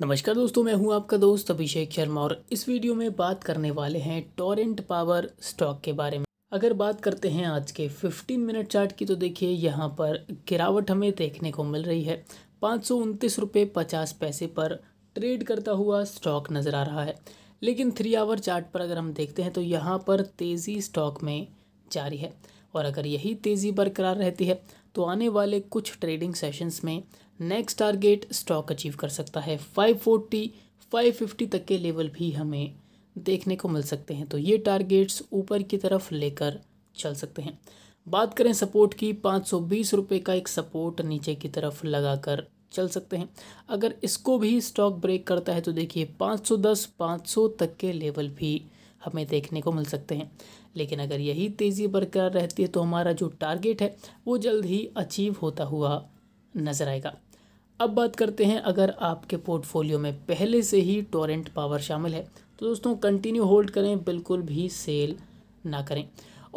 नमस्कार दोस्तों मैं हूं आपका दोस्त अभिषेक शर्मा और इस वीडियो में बात करने वाले हैं टोरेंट पावर स्टॉक के बारे में अगर बात करते हैं आज के 15 मिनट चार्ट की तो देखिए यहाँ पर गिरावट हमें देखने को मिल रही है पाँच सौ उनतीस रुपये पचास पैसे पर ट्रेड करता हुआ स्टॉक नज़र आ रहा है लेकिन थ्री आवर चार्ट पर अगर हम देखते हैं तो यहाँ पर तेज़ी स्टॉक में जारी है और अगर यही तेज़ी बरकरार रहती है तो आने वाले कुछ ट्रेडिंग सेशंस में नेक्स्ट टारगेट स्टॉक अचीव कर सकता है 540, 550 तक के लेवल भी हमें देखने को मिल सकते हैं तो ये टारगेट्स ऊपर की तरफ लेकर चल सकते हैं बात करें सपोर्ट की पाँच सौ का एक सपोर्ट नीचे की तरफ कर चल सकते हैं अगर इसको भी स्टॉक ब्रेक करता है तो देखिए 510, 500 तक के लेवल भी हमें देखने को मिल सकते हैं लेकिन अगर यही तेज़ी बरकरार रहती है तो हमारा जो टारगेट है वो जल्द ही अचीव होता हुआ नज़र आएगा अब बात करते हैं अगर आपके पोर्टफोलियो में पहले से ही टोरेंट पावर शामिल है तो दोस्तों कंटिन्यू होल्ड करें बिल्कुल भी सेल ना करें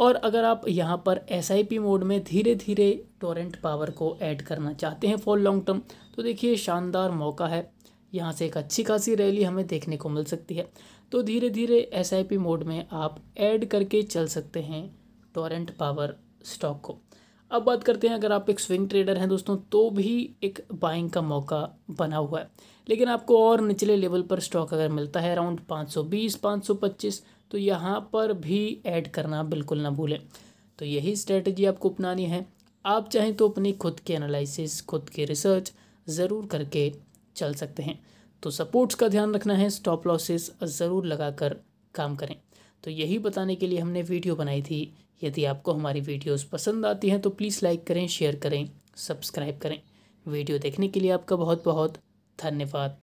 और अगर आप यहाँ पर एस मोड में धीरे धीरे टोरेंट पावर को ऐड करना चाहते हैं फॉर लॉन्ग टर्म तो देखिए शानदार मौका है यहाँ से एक अच्छी खासी रैली हमें देखने को मिल सकती है तो धीरे धीरे एस मोड में आप ऐड करके चल सकते हैं टोरेंट पावर स्टॉक को अब बात करते हैं अगर आप एक स्विंग ट्रेडर हैं दोस्तों तो भी एक बाइंग का मौका बना हुआ है लेकिन आपको और निचले लेवल पर स्टॉक अगर मिलता है अराउंड 520 525 तो यहाँ पर भी ऐड करना बिल्कुल ना भूलें तो यही स्ट्रेटजी आपको अपनानी है आप चाहें तो अपनी खुद की एनालिसिस खुद की रिसर्च ज़रूर करके चल सकते हैं तो सपोर्ट्स का ध्यान रखना है स्टॉप लॉसेस ज़रूर लगाकर काम करें तो यही बताने के लिए हमने वीडियो बनाई थी यदि आपको हमारी वीडियोस पसंद आती हैं तो प्लीज़ लाइक करें शेयर करें सब्सक्राइब करें वीडियो देखने के लिए आपका बहुत बहुत धन्यवाद